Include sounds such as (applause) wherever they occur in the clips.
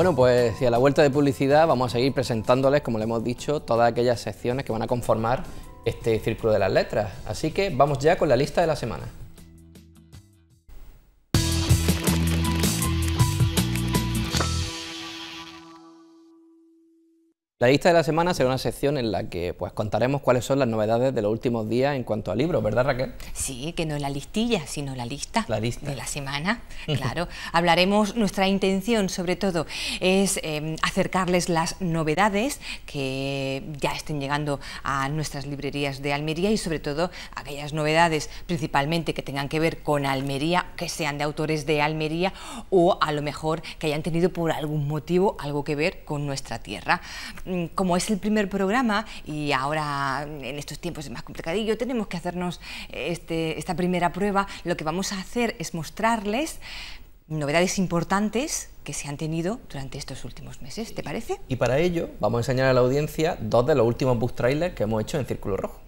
Bueno, pues y a la vuelta de publicidad vamos a seguir presentándoles, como le hemos dicho, todas aquellas secciones que van a conformar este círculo de las letras. Así que vamos ya con la lista de la semana. La lista de la semana será una sección en la que pues contaremos cuáles son las novedades de los últimos días en cuanto a libros, ¿verdad Raquel? Sí, que no es la listilla, sino la lista, de la semana, (laughs) claro. Hablaremos, nuestra intención sobre todo es eh, acercarles las novedades que ya estén llegando a nuestras librerías de Almería y sobre todo aquellas novedades principalmente que tengan que ver con Almería, que sean de autores de Almería o a lo mejor que hayan tenido por algún motivo algo que ver con nuestra tierra Mm, como es el primer programa y ahora mm, en estos tiempos es más complicadillo, tenemos que hacernos eh, este, esta primera prueba. Lo que vamos a hacer es mostrarles novedades importantes que se han tenido durante estos últimos meses, ¿te parece? Y para ello vamos a enseñar a la audiencia dos de los últimos book trailers que hemos hecho en Círculo Rojo.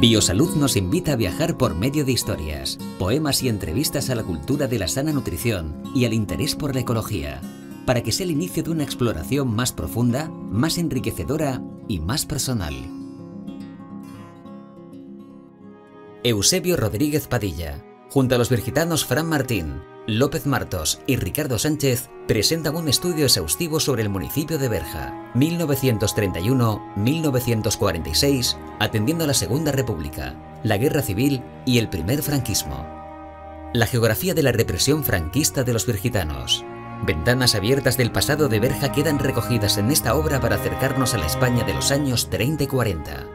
Biosalud nos invita a viajar por medio de historias, poemas y entrevistas a la cultura de la sana nutrición y al interés por la ecología para que sea el inicio de una exploración más profunda, más enriquecedora y más personal. Eusebio Rodríguez Padilla, junto a los virgitanos Fran Martín, López Martos y Ricardo Sánchez presentan un estudio exhaustivo sobre el municipio de Berja, 1931-1946, atendiendo a la Segunda República, la Guerra Civil y el primer franquismo. La geografía de la represión franquista de los virgitanos. Ventanas abiertas del pasado de Berja quedan recogidas en esta obra para acercarnos a la España de los años 30 y 40.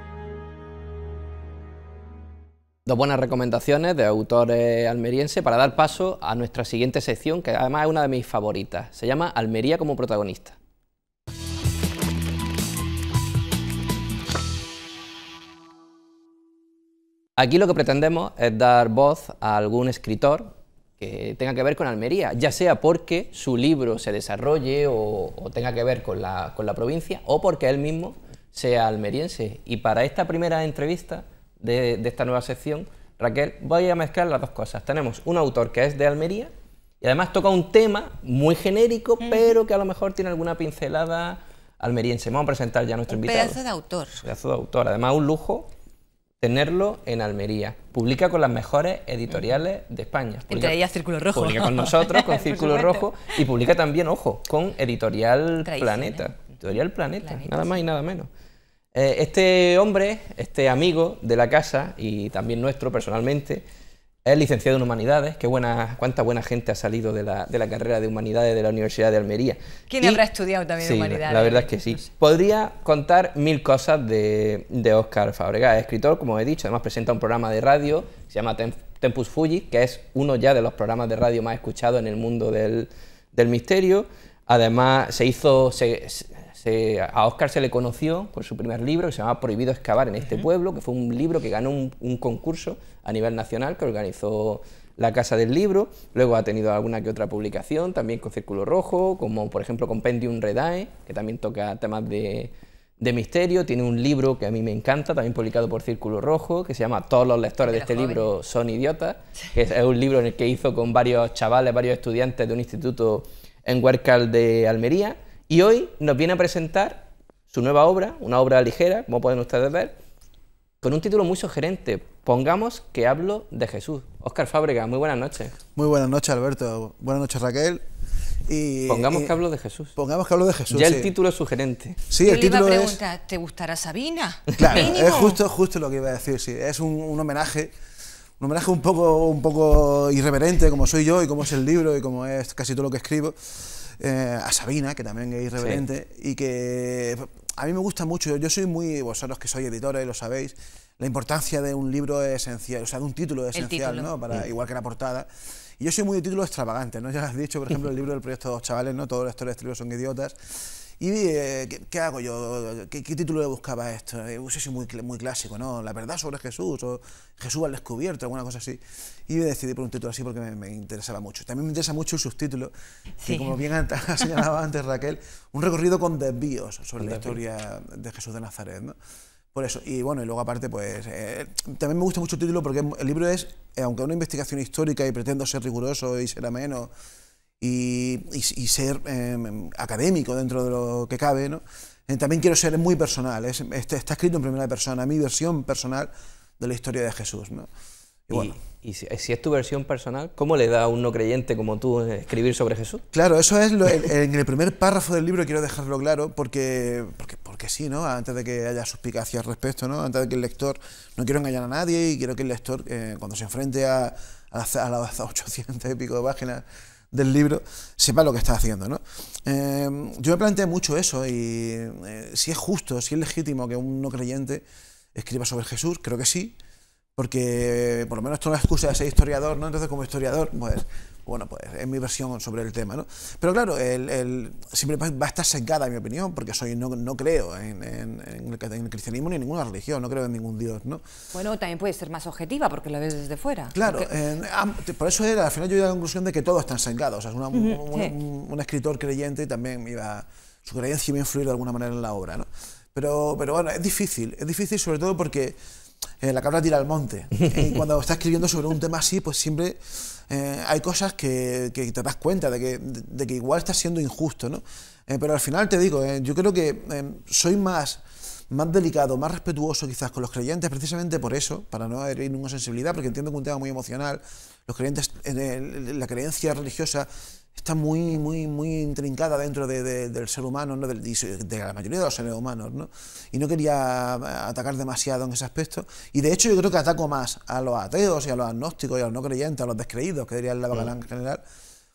Dos buenas recomendaciones de autores almerienses para dar paso a nuestra siguiente sección, que además es una de mis favoritas. Se llama Almería como protagonista. Aquí lo que pretendemos es dar voz a algún escritor que tenga que ver con Almería, ya sea porque su libro se desarrolle o, tenga que ver con la, con la, provincia o porque él mismo sea almeriense. Y para esta primera entrevista de, esta nueva sección, Raquel, voy a mezclar las dos cosas. Tenemos un autor que es de Almería y además toca un tema muy genérico, pero que a lo mejor tiene alguna pincelada almeriense. Vamos a presentar ya a nuestro un invitado. Pedazo de autor. Pedazo de autor. Además, un lujo tenerlo en Almería. Publica con las mejores editoriales de España. Entre ellas Círculo Rojo. Publica con nosotros, con (laughs) Círculo Rojo, y publica también, ojo, con Editorial Planeta. Editorial Planeta, nada más y nada menos. Eh, este hombre, este amigo de la casa y también nuestro personalmente, es licenciado en Humanidades, qué buena, cuánta buena gente ha salido de la, carrera de Humanidades de la Universidad de Almería. ¿Quién habrá estudiado también Humanidades? La verdad es que sí. Podría contar mil cosas de, de Oscar Fabregas, es escritor, como he dicho, además presenta un programa de radio, se llama Tempus Fuji, que es uno ya de los programas de radio más escuchados en el mundo del, del misterio. Además, se hizo, a Oscar se le conoció por su primer libro, que se llamaba Prohibido excavar en este pueblo, que fue un libro que ganó un, concurso a nivel nacional que organizó la Casa del Libro. Luego ha tenido alguna que otra publicación, también con Círculo Rojo, como por ejemplo Compendium Redae, que también toca temas de, misterio. Tiene un libro que a mí me encanta, también publicado por Círculo Rojo, que se llama Todos los lectores de, este libro son idiotas, que es, un libro en el que hizo con varios chavales, varios estudiantes de un instituto en Huercal de Almería y hoy nos viene a presentar su nueva obra, una obra ligera, como pueden ustedes ver, con un título muy sugerente. Pongamos que hablo de Jesús. Óscar Fábrega, muy buenas noches. Muy buenas noches, Alberto. Buenas noches, Raquel. pongamos que hablo de Jesús. Pongamos que hablo de Jesús. Ya el título es sugerente. Sí, el título a es... ¿te gustará Sabina? Claro, es justo, justo lo que iba a decir, sí. Es un, homenaje un homenaje un poco, un poco irreverente, como soy yo y como es el libro y como es casi todo lo que escribo. Eh, a Sabina, que también es irreverente, y que a mí me gusta mucho. Yo soy muy, vosotros que sois editores lo sabéis, la importancia de un libro esencial, o sea, de un título esencial, ¿no? Para, Igual que la portada. Y yo soy muy de títulos extravagantes, ¿no? Ya has dicho, por (laughs) ejemplo, el libro del proyecto de chavales, ¿no? Todos los lectores de son idiotas ¿Y vi, eh, ¿qué, hago yo? ¿Qué, título le buscaba esto? sí, eh, sí, muy, muy clásico, ¿no? La verdad sobre Jesús, o Jesús al descubierto, alguna cosa así. Y decidí por un título así porque me, interesaba mucho. También me interesa mucho el subtítulo, que como bien (laughs) ha señalado antes Raquel, un recorrido con desvíos sobre la historia de Jesús de Nazaret, ¿no? Por eso, y bueno, y luego aparte, pues eh, también me gusta mucho el título porque el libro es, aunque una investigación histórica y pretendo ser riguroso y ser ameno, y, ser em, em, académico dentro de lo que cabe, ¿no? Eh, también quiero ser muy personal, este, está, escrito en primera persona, mi versión personal de la historia de Jesús, ¿no? Y, bueno. y si, es tu versión personal, ¿cómo le da a un no creyente como tú escribir sobre Jesús? Claro, eso es en el primer párrafo del libro, quiero dejarlo claro, porque, porque, porque sí, ¿no? Antes de que haya suspicacia al respecto, ¿no? Antes de que el lector, no quiero engañar a nadie y quiero que el lector, eh, cuando se enfrente a, a, a las 800 y pico de páginas, del libro sepa lo que está haciendo. ¿no? Eh, yo me planteé mucho eso y eh, si es justo, si es legítimo que un no creyente escriba sobre Jesús, creo que sí, porque por lo menos esto no es excusa de ser historiador, ¿no? Entonces como historiador, pues bueno, pues es mi versión sobre el tema, ¿no? Pero claro, el, siempre va a estar sesgada mi opinión, porque soy no, no creo en, el, cristianismo ni en ninguna religión, no creo en ningún dios, ¿no? Bueno, también puede ser más objetiva, porque lo ves desde fuera. Claro, por eso era, al final yo llegué a la conclusión de que todos están sesgados. O sea, un, escritor creyente también iba, su creencia iba a influir de alguna manera en la obra, ¿no? Pero, pero bueno, es difícil, es difícil sobre todo porque... Eh, la cabra tira al monte. (laughs) Y cuando está escribiendo sobre un tema así, pues siempre eh, hay cosas que, te das cuenta de que, de, que igual estás siendo injusto, ¿no? Eh, pero al final te digo, eh, yo creo que soy más, más delicado, más respetuoso quizás con los creyentes, precisamente por eso, para no herir ninguna sensibilidad, porque entiendo que es un tema muy emocional. Los creyentes, la creencia religiosa está muy, muy, muy intrincada dentro del ser humano, ¿no? de, la mayoría de los seres humanos, ¿no? y no quería eh, atacar demasiado en ese aspecto, y de hecho yo creo que ataco más a los ateos y a los agnósticos y a los no creyentes, a los descreídos, que diría el mm. Galán en general,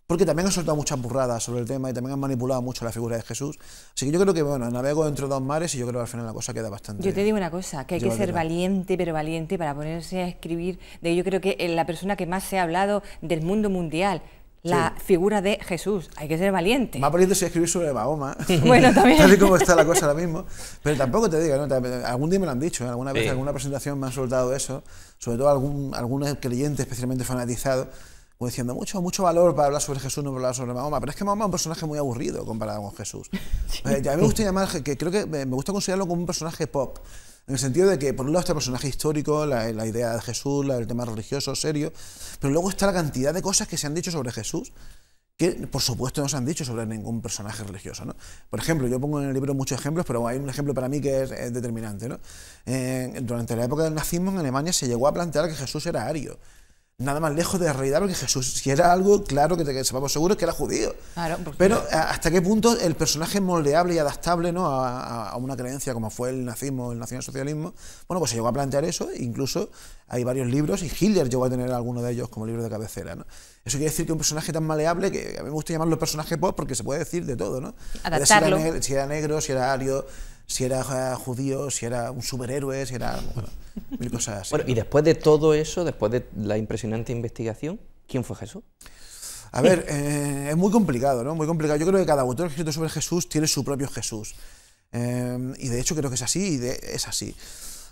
porque también han soltado muchas burradas sobre el tema y también han manipulado mucho la figura de Jesús. Así que yo creo que, bueno, navego entre dos mares y yo creo que al final la cosa queda bastante... Yo te digo una cosa, que hay que ser valiente, pero valiente para ponerse a escribir. De yo creo que eh, la persona que más se ha hablado del mundo mundial, la figura de Jesús. Hay que ser valiente. Más valiente si escribir sobre Mahoma. (laughs) bueno, también. Tal y como está la cosa ahora mismo. Pero tampoco te digo, algún día me lo han dicho, ¿eh? alguna vez en alguna presentación me han soltado eso, sobre todo algún, algún creyente especialmente fanatizado, diciendo mucho, mucho valor para hablar sobre Jesús, no para hablar sobre Mahoma. Pero es que Mahoma es un personaje muy aburrido comparado con Jesús. (laughs) Pues, a mí me gusta llamar, que creo que me gusta considerarlo como un personaje pop. En el sentido de que, por un lado, el este personaje histórico, la, idea de Jesús, el tema religioso, serio, pero luego está la cantidad de cosas que se han dicho sobre Jesús que por supuesto no se han dicho sobre ningún personaje religioso. Por ejemplo, yo pongo en el libro muchos ejemplos, pero hay un ejemplo para mí que es, determinante. Eh, durante la época del nazismo en Alemania se llegó a plantear que Jesús era ario nada más lejos de la realidad, porque Jesús, si era algo claro que, que sepamos seguro, que era judío. Claro, Pero eh, hasta qué punto el personaje moldeable y adaptable ¿no? a, una creencia como fue el nazismo, el nacionalsocialismo, bueno, pues se llegó a plantear eso, e incluso hay varios libros y Hitler llegó a tener alguno de ellos como libro de cabecera. ¿no? Eso quiere decir que un personaje tan maleable, que a mí me gusta llamarlo personaje pop porque se puede decir de todo, ¿no? Adaptarlo. Si era, negro, si era ario, si era eh, judío, si era un superhéroe, si era mil cosas así. Bueno, y después de todo eso, después de la impresionante investigación, ¿quién fue Jesús? A ver, eh, es muy complicado, ¿no? Muy complicado. Yo creo que cada autor escrito sobre Jesús tiene su propio Jesús. Eh, y de hecho creo que es así, y es así.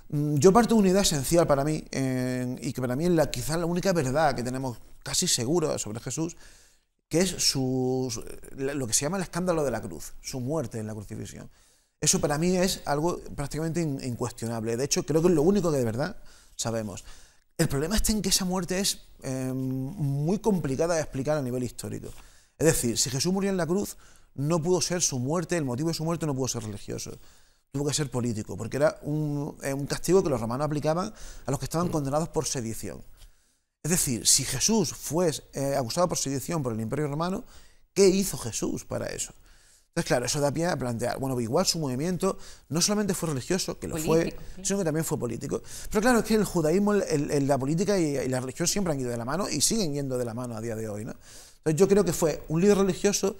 Mm, yo parto de una idea esencial para mí, y que para mí es la, quizá la única verdad que tenemos casi segura sobre Jesús, que es su, lo que se llama el escándalo de la cruz, su muerte en la crucifixión. Eso para mí es algo prácticamente incuestionable. De hecho, creo que es lo único que de verdad sabemos. El problema está en que esa muerte es em, muy complicada de explicar a nivel histórico. Es decir, si Jesús murió en la cruz, no pudo ser su muerte, el motivo de su muerte no pudo ser religioso, tuvo que ser político, porque era un, eh, castigo que los romanos aplicaban a los que estaban condenados por sedición. Es decir, si Jesús fue eh, acusado por sedición por el Imperio Romano, ¿qué hizo Jesús para eso? Entonces, claro, eso da pie a plantear, bueno, igual su movimiento no solamente fue religioso, que lo fue, sino que también fue político. Pero claro, es que el judaísmo, la política y, la religión siempre han ido de la mano y siguen yendo de la mano a día de hoy. ¿no? Entonces, yo creo que fue un líder religioso,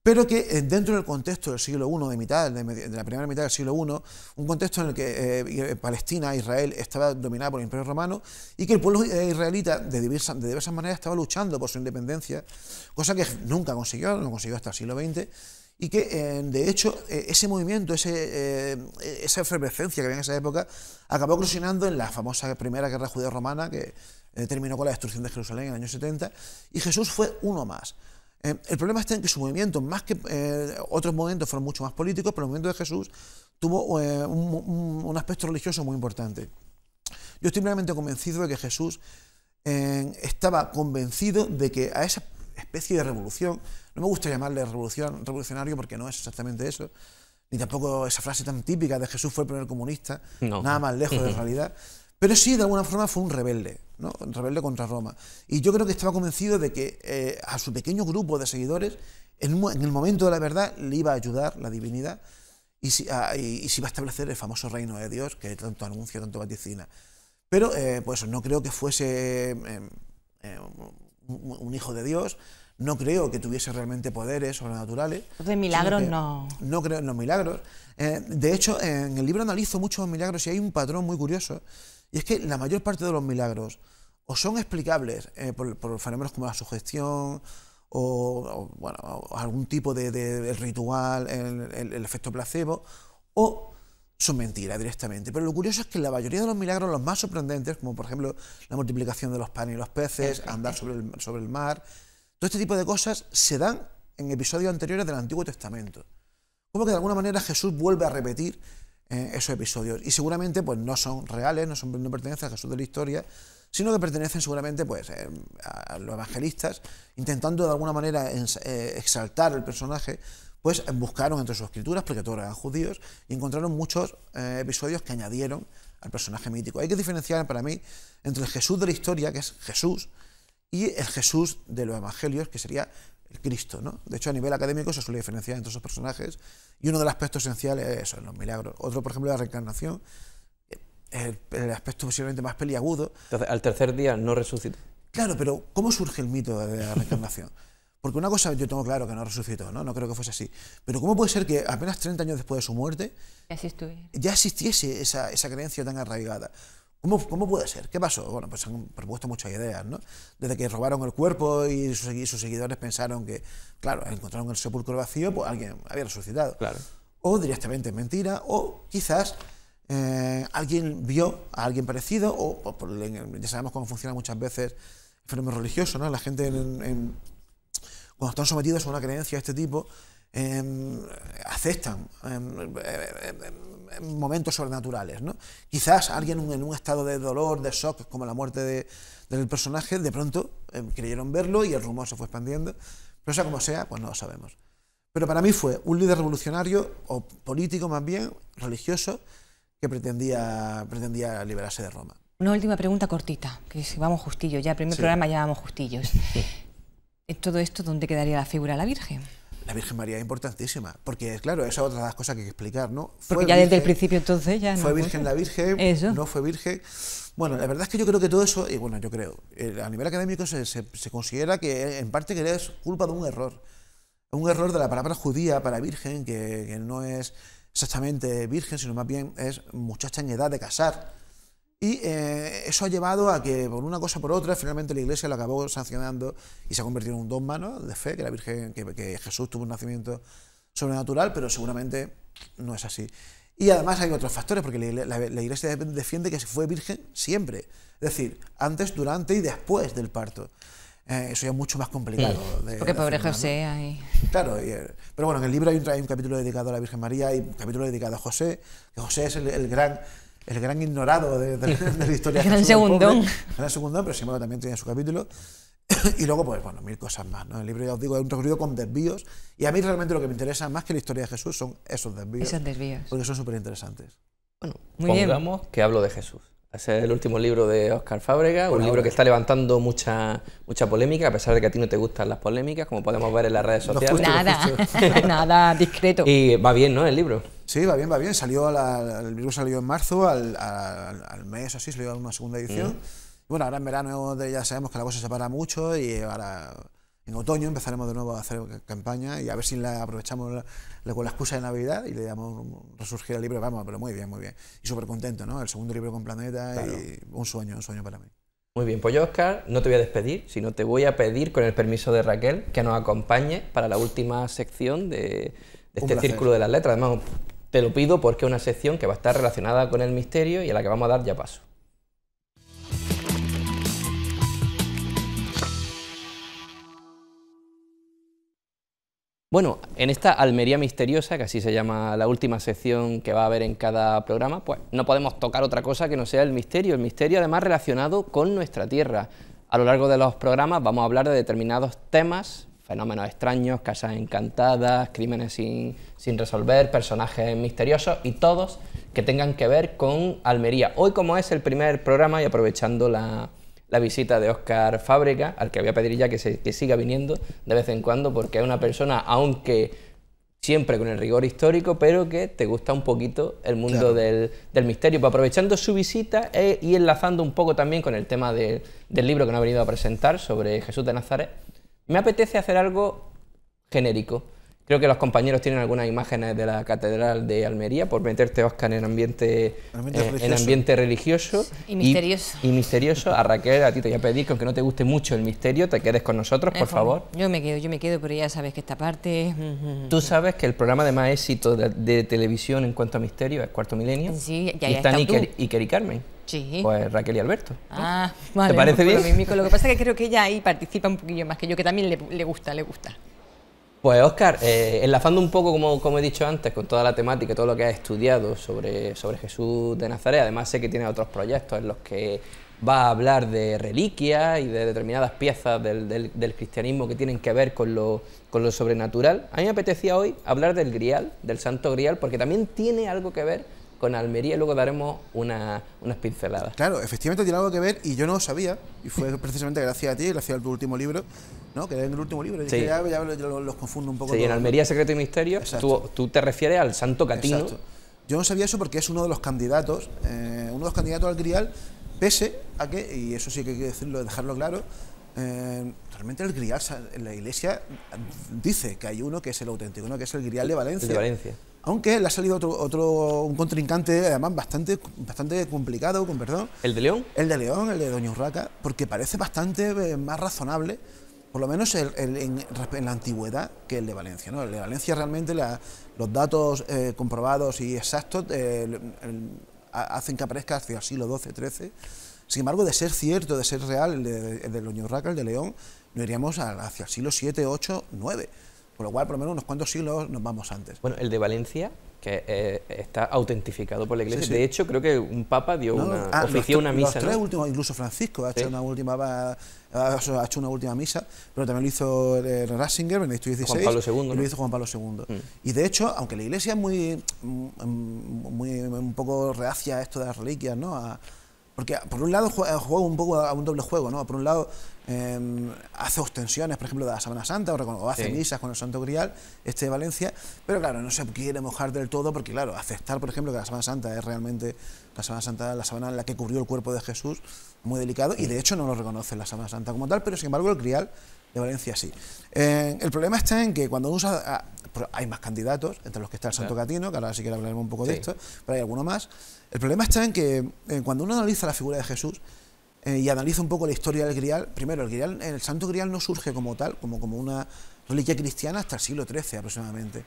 pero que eh, dentro del contexto del siglo I, de, mitad, de, la primera mitad del siglo I, un contexto en el que eh, eh, Palestina, Israel, estaba dominada por el Imperio Romano y que el pueblo israelita, de diversas, de diversas maneras, estaba luchando por su independencia, cosa que nunca consiguió, no consiguió hasta el siglo XX y que eh, de hecho eh, ese movimiento, ese, eh, esa efervescencia que había en esa época, acabó colisionando en la famosa Primera Guerra Judeo-Romana que terminó con la destrucción de Jerusalén en el año 70 y Jesús fue uno más. el problema está en que su movimiento, más que otros movimientos, fueron mucho más políticos, pero el movimiento de Jesús tuvo un, aspecto religioso muy importante. Yo estoy plenamente convencido de que Jesús estaba convencido de que a esa especie de revolución. No me gusta llamarle revolución, revolucionario porque no es exactamente eso, ni tampoco esa frase tan típica de Jesús fue el primer comunista, nada más lejos de la realidad. Pero sí, de alguna forma fue un rebelde, ¿no? un rebelde contra Roma. Y yo creo que estaba convencido de que eh, a su pequeño grupo de seguidores, en, el momento de la verdad, le iba a ayudar la divinidad y si, ah, iba a establecer el famoso reino de Dios que tanto anuncia, tanto vaticina. Pero, eh, pues, no creo que fuese eh, un hijo de Dios, no creo que tuviese realmente poderes sobrenaturales. De milagros no. No creo en los milagros. Eh, de hecho, en el libro analizo muchos milagros y hay un patrón muy curioso, y es que la mayor parte de los milagros o son explicables eh, por, fenómenos como la sugestión, o, bueno, algún tipo de, ritual, el, el efecto placebo, o ...son mentiras directamente. Pero lo curioso es que la mayoría de los milagros, los más sorprendentes, como por ejemplo la multiplicación de los panes y los peces, andar sobre el, sobre el mar, todo este tipo de cosas se dan en episodios anteriores del Antiguo Testamento. Como que de alguna manera Jesús vuelve a repetir eh, esos episodios. Y seguramente pues, no son reales, no, son, no pertenecen a Jesús de la historia, sino que pertenecen seguramente pues, eh, a los evangelistas, intentando de alguna manera eh, exaltar el personaje pues eh, buscaron entre sus escrituras, porque todos eran judíos, y encontraron muchos eh, episodios que añadieron al personaje mítico. Hay que diferenciar para mí entre el Jesús de la historia, que es Jesús, y el Jesús de los evangelios, que sería el Cristo. De hecho, a nivel académico se suele diferenciar entre esos personajes, y uno de los aspectos esenciales es eso, los milagros. Otro, por ejemplo, la reencarnación, eh, el, aspecto posiblemente más peliagudo. Entonces, al tercer día no resucita. Claro, pero ¿cómo surge el mito de la reencarnación? Porque una cosa yo tengo claro que no resucitó, ¿no? creo que fuese así. Pero ¿cómo puede ser que apenas 30 años después de su muerte ya existiese esa, esa creencia tan arraigada? ¿Cómo, ¿Cómo, puede ser? ¿Qué pasó? Bueno, pues han propuesto muchas ideas, ¿no? Desde que robaron el cuerpo y sus, seguidores pensaron que, claro, encontraron el sepulcro vacío, pues alguien había resucitado. Claro. O directamente mentira, o quizás eh, alguien vio a alguien parecido, o, ya sabemos cómo funciona muchas veces el fenómeno religioso, ¿no? La gente en cuando están sometidos a una creencia de este tipo, em, aceptan em, em, momentos sobrenaturales. ¿no? Quizás alguien en un estado de dolor, de shock, como la muerte de, del personaje, de pronto creyeron verlo y el rumor se fue expandiendo. Pero sea como sea, pues no lo sabemos. Pero para mí fue un líder revolucionario, o político más bien, religioso, que pretendía, pretendía liberarse de Roma. Una última pregunta cortita, que si vamos justillo ya el primer programa ya vamos justillos. Sí. (laughs) en todo esto, ¿dónde quedaría la figura de la Virgen? La Virgen María es importantísima, porque claro, esa es otra de las cosas que hay que explicar, ¿no? Fue porque ya desde el principio entonces ya... No fue virgen la Virgen, no fue virgen. Bueno, la verdad es que yo creo que todo eso, y bueno, yo creo, eh, a nivel académico se, considera que en parte que es culpa de un error, un error de la palabra judía para virgen, que, que no es exactamente virgen, sino más bien es muchacha en edad de casar. Y eh, eso ha llevado a que, por una cosa o por otra, finalmente la Iglesia lo acabó sancionando y se ha convertido en un dogma ¿no? de fe, que la Virgen, que, Jesús tuvo un nacimiento sobrenatural, pero seguramente no es así. Y además hay otros factores, porque la, Iglesia defiende que se fue virgen siempre, es decir, antes, durante y después del parto. Eh, eso ya es mucho más complicado. porque pobre José ahí. Claro, eh, pero bueno, en el libro hay un, capítulo dedicado a la Virgen María y un capítulo dedicado a José, que José es el gran el gran ignorado de, de, (laughs) la historia. el gran segundón. el gran segundón, pero sin embargo también tenía su capítulo. (coughs) y luego, pues bueno, mil cosas más. El libro, ya os digo, es un recorrido con desvíos. Y a mí realmente lo que me interesa más que la historia de Jesús son esos desvíos. Esos desvíos. Porque son súper interesantes. Bueno, muy Pongamos que hablo de Jesús. Ese es el último libro de Oscar Fábrega, un libro que está levantando mucha, mucha polémica, a pesar de que a ti no te gustan las polémicas, como podemos ver en las redes sociales. nada, (laughs) (laughs) nada, discreto. Y va bien, ¿no? El libro. Sí, va bien, va bien. Salió el libro salió en marzo, al, mes o así, salió una segunda edición. Mm. Bueno, ahora en verano ya sabemos que la cosa se para mucho y ahora en otoño empezaremos de nuevo a hacer campaña y a ver si la aprovechamos la, con la excusa de Navidad y le damos resurgir el libro. Vamos, pero muy bien, muy bien. Y súper contento, ¿no? El segundo libro con Planeta y un sueño, un sueño para mí. Muy bien, pues yo, Oscar, no te voy a despedir, sino te voy a pedir, con el permiso de Raquel, que nos acompañe para la última sección de, de este Círculo de las Letras. Además, te lo pido porque es una sección que va a estar relacionada con el misterio y a la que vamos a dar ya paso. Bueno, en esta Almería misteriosa, que así se llama la última sección que va a haber en cada programa, pues no podemos tocar otra cosa que no sea el misterio, el misterio además relacionado con nuestra tierra. A lo largo de los programas vamos a hablar de determinados temas fenómenos extraños, casas encantadas, crímenes sin, resolver, personajes misteriosos y todos que tengan que ver con Almería. Hoy como es el primer programa y aprovechando la, visita de Oscar Fábrica, al que voy a pedir ya que, se, siga viniendo de vez en cuando porque es una persona, aunque siempre con el rigor histórico, pero que te gusta un poquito el mundo del, misterio. Pues aprovechando su visita eh, y enlazando un poco también con el tema del libro que nos ha venido a presentar sobre Jesús de Nazaret, me apetece hacer algo genérico. Creo que los compañeros tienen algunas imágenes de la Catedral de Almería por meterte, Oscar, en ambiente, eh, en ambiente religioso. Y misterioso. Y, misterioso. A Raquel, a ti te voy a pedir que aunque no te guste mucho el misterio, te quedes con nosotros, por favor. Yo me quedo, yo me quedo, pero ya sabes que esta parte... Mm, mm, mm. Tú sabes que el programa de más éxito de, televisión en cuanto a misterio es Cuarto Milenio. Sí, ya, y están Iker, y Carmen. Sí. Pues Raquel y Alberto. Ah, vale. ¿Te parece bien? Lo, que pasa es que creo que ella ahí participa un poquillo más que yo, que también le gusta, le gusta. Pues Oscar, eh, enlazando un poco, como, he dicho antes, con toda la temática todo lo que has estudiado sobre, Jesús de Nazaret, además sé que tiene otros proyectos en los que va a hablar de reliquias y de determinadas piezas del, cristianismo que tienen que ver con lo, sobrenatural. A mí me apetecía hoy hablar del grial, del santo grial, porque también tiene algo que ver con Almería y luego daremos una, unas pinceladas. Claro, efectivamente tiene algo que ver y yo no lo sabía, y fue precisamente gracias a ti, gracias al tu último libro, que Que en el último libro. Ya, los confundo un poco. Sí, en Almería Secreto y Misterio, tú, tú, te refieres al Santo Catino. Yo no sabía eso porque es uno de los candidatos, eh, uno de los candidatos al Grial, pese a que, y eso sí que hay que decirlo, dejarlo claro, eh, realmente el grial, la iglesia dice que hay uno que es el auténtico, uno que es el grial de Valencia. de Valencia. Aunque le ha salido otro, otro un contrincante, además bastante, bastante complicado, con perdón. ¿El de León? El de León, el de Doña Urraca, porque parece bastante eh, más razonable por lo menos el, en, la antigüedad que el de Valencia. ¿no? El de Valencia realmente los datos eh, comprobados y exactos eh, hacen que aparezca hacia el siglo XII, XIII. Sin embargo, de ser cierto, de ser real, el de, el de el de León, no iríamos hacia el siglo VII, VIII, IX. Por lo cual, por lo menos unos cuantos siglos nos vamos antes. Bueno, el de Valencia que eh, está autentificado por la Iglesia. De hecho, creo que un Papa dio una, misa. Los tres incluso Francisco ha hecho una última ha, hecho una última misa, pero también lo hizo eh, Ratzinger, Benedicto XVI, Juan lo hizo Juan Pablo II. Mm. Y de hecho, aunque la Iglesia es muy, mm, mm, muy un poco reacia a esto de las reliquias, ¿no? porque por un lado juega, juega un poco a un doble juego, ¿no? Por un lado Em, hace ostensiones, por ejemplo, de la Semana Santa, o, hace misas con el Santo Grial, este de Valencia, pero claro, no se quiere mojar del todo porque, claro, aceptar, por ejemplo, que la Semana Santa es realmente la Semana Santa, la semana en la que cubrió el cuerpo de Jesús, muy delicado, y de hecho no lo reconoce la Semana Santa como tal, pero sin embargo el Grial de Valencia sí. Eh, el problema está en que cuando usa... Ah, hay más candidatos, entre los que está el Santo Catino, que ahora sí que hablaremos un poco de esto, pero hay alguno más. El problema está en que eh, cuando uno analiza la figura de Jesús, eh, y analiza un poco la historia del Grial, primero, el, Grial, el Santo Grial no surge como tal, como, como una reliquia cristiana hasta el siglo XIII aproximadamente.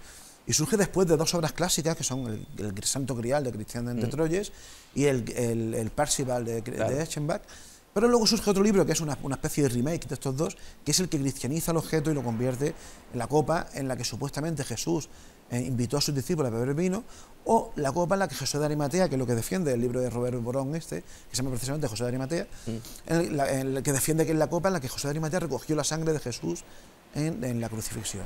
Y surge después de dos obras clásicas, que son el, Santo Grial de Cristian de mm. Troyes y el, el, de, Eschenbach. Pero luego surge otro libro que es una, una, especie de remake de estos dos, que es el que cristianiza el objeto y lo convierte en la copa en la que supuestamente Jesús eh, invitó a sus discípulos a beber vino, o la copa en la que Jesús de Arimatea, que es lo que defiende el libro de Robert Borón este, que se llama precisamente José de Arimatea, mm. que defiende que es la copa en la que José de Arimatea recogió la sangre de Jesús en, la crucifixión.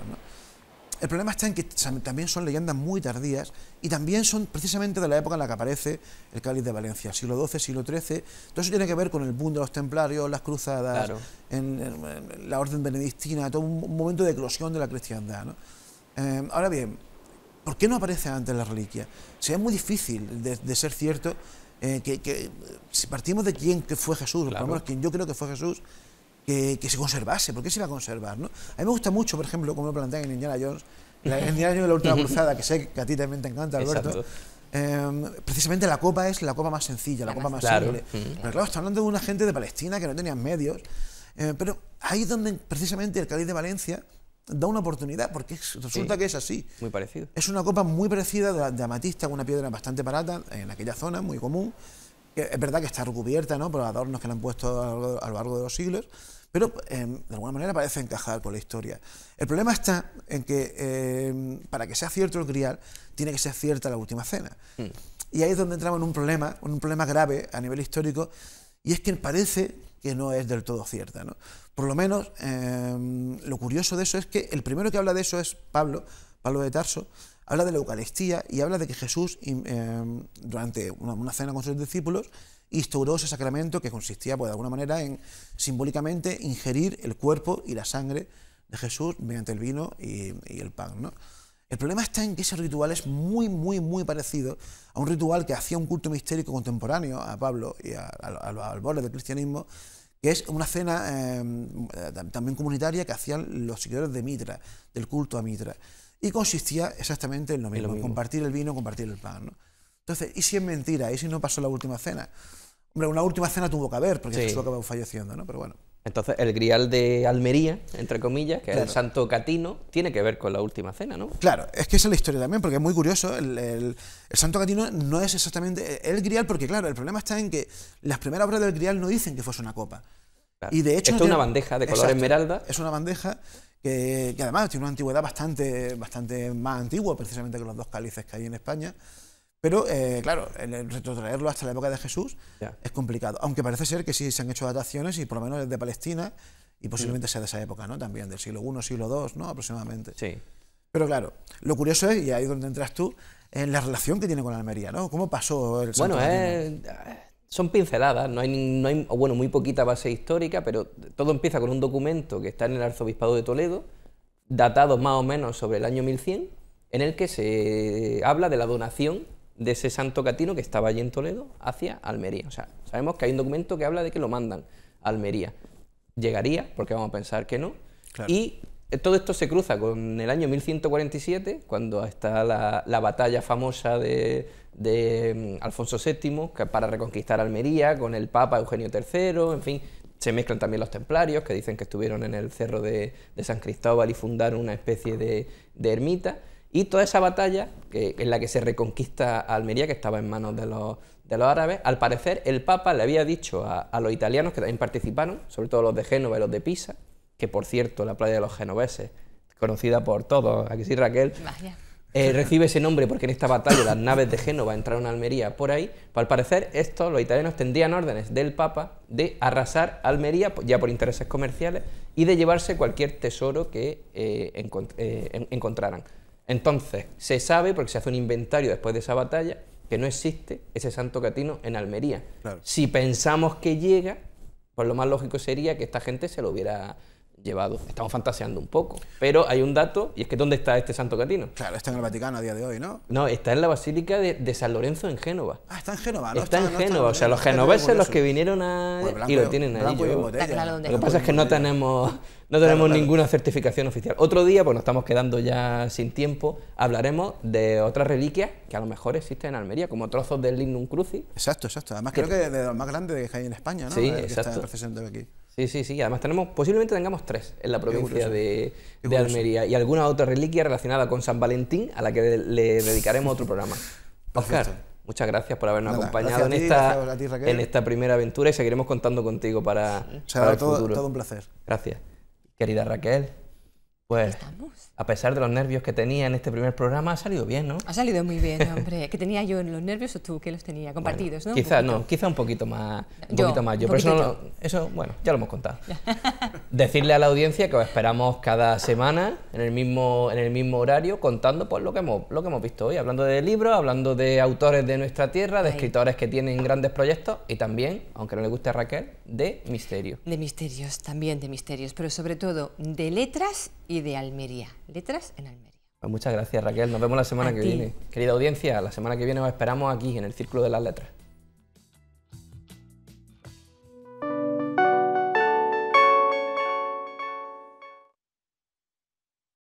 El problema está en que también son leyendas muy tardías y también son precisamente de la época en la que aparece el cáliz de Valencia, siglo XII, siglo XIII. Todo eso tiene que ver con el boom de los templarios, las cruzadas, la orden benedictina, todo un, momento de eclosión de la cristiandad. Eh, ahora bien, ¿Por qué no aparece antes la reliquia? O sea, es muy difícil de, ser cierto eh, que, si partimos de quién que fue Jesús, por lo quien yo creo que fue Jesús, que, se conservase, ¿por qué se iba a conservar? ¿no? A mí me gusta mucho, por ejemplo, como lo plantean en Indiana Jones, en Indiana Jones la última (laughs) cruzada, que sé que a ti también te encanta, Alberto. Em, precisamente la copa es la copa más sencilla, la copa más simple. Mm. Pero claro, está hablando de una gente de Palestina que no tenía medios. Eh, pero ahí es donde precisamente el Cádiz de Valencia da una oportunidad, porque resulta que es así. Muy parecido. Es una copa muy parecida de, amatista, una piedra bastante barata en aquella zona, muy común. Es verdad que está recubierta ¿no? por adornos que le han puesto a lo, largo, de los siglos, pero em, de alguna manera parece encajar con la historia. El problema está en que em, para que sea cierto el grial, tiene que ser cierta la última cena. Hmm. Y ahí es donde entramos en un problema, un problema grave a nivel histórico, y es que parece que no es del todo cierta. ¿no? Por lo menos, em, lo curioso de eso es que el primero que habla de eso es Pablo, Pablo de Tarso, habla de la Eucaristía y habla de que Jesús, em, durante una, cena con sus discípulos, instauró ese sacramento que consistía, pues, de alguna manera, en simbólicamente ingerir el cuerpo y la sangre de Jesús mediante el vino y, el pan. ¿no? El problema está en que ese ritual es muy, muy, muy parecido a un ritual que hacía un culto mistérico contemporáneo a Pablo y a, al borde del cristianismo, que es una cena em, eh, también comunitaria que hacían los seguidores de Mitra, del culto a Mitra. Y consistía exactamente en lo mismo, compartir el vino, compartir el pan. ¿no? Entonces, ¿y si es mentira? ¿Y si no pasó la última cena? Hombre, una última cena tuvo que haber, porque sí. Jesús falleciendo, ¿no? Pero bueno. Entonces, el grial de Almería, entre comillas, que es el santo catino, tiene que ver con la última cena, ¿no? Claro, es que esa es la historia también, porque es muy curioso. El, santo catino no es exactamente el grial, porque claro, el problema está en que las primeras obras del grial no dicen que fuese una copa. Y de hecho. Esto es una bandeja de color esmeralda. Es una bandeja que, además tiene una antigüedad bastante, bastante más antigua, precisamente, que los dos cálices que hay en España. Pero, eh, claro, el retrotraerlo hasta la época de Jesús es complicado. Aunque parece ser que sí se han hecho dataciones y por lo menos de Palestina y posiblemente sea de esa época, ¿no? También del siglo I, siglo II, ¿no? Aproximadamente. Sí. Pero claro, lo curioso es, y ahí es donde entras tú, en la relación que tiene con Almería, ¿no? ¿Cómo pasó el Bueno, eh, son pinceladas, no hay, no hay, bueno, muy poquita base histórica, pero todo empieza con un documento que está en el Arzobispado de Toledo, datado más o menos sobre el año 1100, en el que se habla de la donación de ese santo catino que estaba allí en Toledo hacia Almería. O sea, sabemos que hay un documento que habla de que lo mandan a Almería. Llegaría, porque vamos a pensar que no. Y eh, todo esto se cruza con el año 1147, cuando está la, batalla famosa de, mm, Alfonso VII para reconquistar Almería, con el Papa Eugenio III, en fin, se mezclan también los templarios, que dicen que estuvieron en el cerro de, San Cristóbal y fundaron una especie de ermita. Y toda esa batalla, en la que se reconquista Almería, que estaba en manos de los, árabes, al parecer el Papa le había dicho a, los italianos que también participaron, sobre todo los de Génova y los de Pisa, que por cierto la playa de los genoveses, conocida por todos, aquí sí Raquel, eh, recibe ese nombre porque en esta batalla las naves de Génova entraron a Almería por ahí, pues al parecer estos, los italianos, tendrían órdenes del Papa de arrasar Almería ya por intereses comerciales y de llevarse cualquier tesoro que eh, eh, encontraran. Entonces, se sabe, porque se hace un inventario después de esa batalla, que no existe ese santo catino en Almería. Si pensamos que llega, pues lo más lógico sería que esta gente se lo hubiera llevado. Estamos fantaseando un poco, pero hay un dato y es que ¿dónde está este santo catino? Claro, está en el Vaticano a día de hoy, ¿no? No, está en la Basílica de, San Lorenzo en Génova. Ah, está en Génova, ¿no? Está, en Génova, o sea, los genoveses los que vinieron a... Pues y lo tienen ahí. Lo que pasa es que no tenemos, no tenemos ninguna certificación oficial. Otro día, pues nos estamos quedando ya sin tiempo, hablaremos de otras reliquias que a lo mejor existen en Almería, como trozos del Lignum Cruci. Exacto, exacto. Además creo que de los más grandes que hay en España, ¿no? Sí, exacto. aquí. Sí, sí, sí. Además tenemos, posiblemente tengamos tres en la provincia de, Almería y alguna otra reliquia relacionada con San Valentín a la que le dedicaremos otro programa. Oscar, muchas gracias por habernos acompañado en, esta, en esta primera aventura y seguiremos contando contigo para, el todo un placer. Gracias. Querida Raquel, pues, a pesar de los nervios que tenía en este primer programa, ha salido bien, ¿no? Ha salido muy bien, (laughs) hombre. ¿Qué tenía yo en los nervios o tú que los tenía compartidos, ¿no? Quizás no, quizá un poquito más, yo, pero eso, bueno, ya lo hemos contado. (laughs) Decirle a la audiencia que os esperamos cada semana en el mismo, en el mismo horario, contando pues, lo, que hemos, lo que hemos visto hoy, hablando de libros, hablando de autores de nuestra tierra, de escritores que tienen grandes proyectos y también, aunque no le guste a Raquel, de misterio. De misterios, también de misterios, pero sobre todo de letras y de Almería. Letras en Almería. Pues muchas gracias Raquel, nos vemos la semana que viene. Querida audiencia, la semana que viene os esperamos aquí en el Círculo de las Letras.